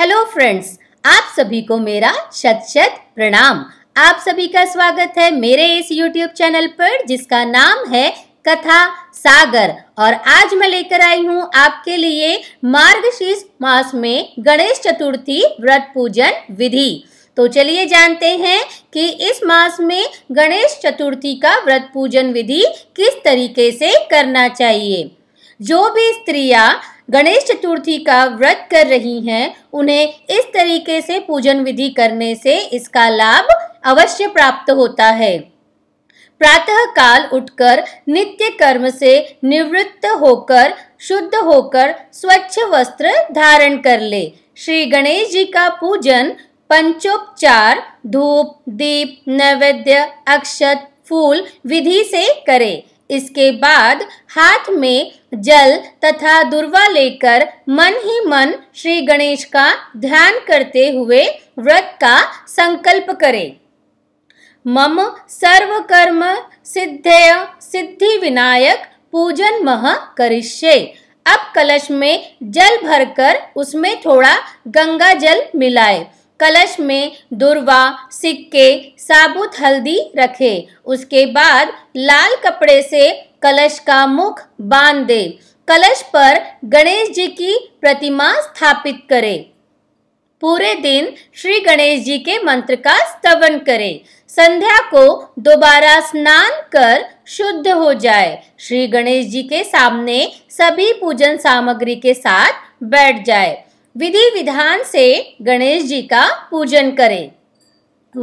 hello friends आप सभी को मेरा शत शत प्रणाम आप सभी का स्वागत है मेरे इस यूट्यूब चैनल पर जिसका नाम है कथा सागर और आज मैं लेकर आई हूँ आपके लिए मार्गशीर्ष मास में गणेश चतुर्थी व्रत पूजन विधि तो चलिए जानते हैं कि इस मास में गणेश चतुर्थी का व्रत पूजन विधि किस तरीके से करना चाहिए जो भी स्त्रियां गणेश चतुर्थी का व्रत कर रही हैं उन्हें इस तरीके से पूजन विधि करने से इसका लाभ अवश्य प्राप्त होता है प्रातः काल उठकर नित्य कर्म से निवृत्त होकर शुद्ध होकर स्वच्छ वस्त्र धारण कर ले श्री गणेश जी का पूजन पंचोपचार धूप दीप नैवेद्य अक्षत फूल विधि से करें इसके बाद हाथ में जल तथा दुर्वा लेकर मन ही मन श्री गणेश का ध्यान करते हुए व्रत का संकल्प करें मम सर्व कर्म सिद्धय सिद्धि विनायक पूजन मह करिष्ये अब कलश में जल भरकर उसमें थोड़ा गंगा जल मिलाए कलश में दुर्वा सिक्के साबुत हल्दी रखे उसके बाद लाल कपड़े से कलश का मुख बांध दे कलश पर गणेश जी की प्रतिमा स्थापित करें पूरे दिन श्री गणेश जी के मंत्र का स्तवन करें संध्या को दोबारा स्नान कर शुद्ध हो जाए श्री गणेश जी के सामने सभी पूजन सामग्री के साथ बैठ जाए विधि विधान से गणेश जी का पूजन करें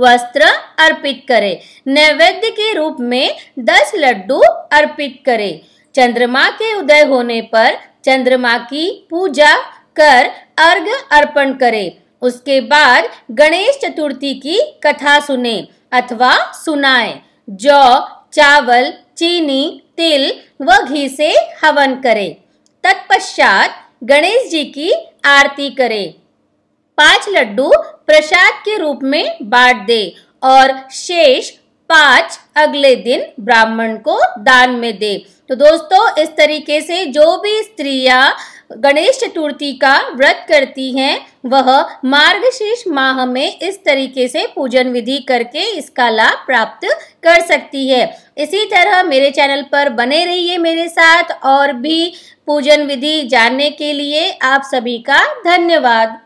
वस्त्र अर्पित करें नैवेद्य के रूप में दस लड्डू अर्पित करें चंद्रमा के उदय होने पर चंद्रमा की पूजा कर अर्घ अर्पण करें उसके बाद गणेश चतुर्थी की कथा सुने अथवा सुनाए जौ चावल चीनी तिल व घी से हवन करें तत्पश्चात गणेश जी की आरती करे पांच लड्डू प्रसाद के रूप में बांट दे और शेष पांच अगले दिन ब्राह्मण को दान में दे तो दोस्तों इस तरीके से जो भी स्त्रियां गणेश चतुर्थी का व्रत करती हैं वह मार्गशीर्ष माह में इस तरीके से पूजन विधि करके इसका लाभ प्राप्त कर सकती है इसी तरह मेरे चैनल पर बने रहिए मेरे साथ और भी पूजन विधि जानने के लिए आप सभी का धन्यवाद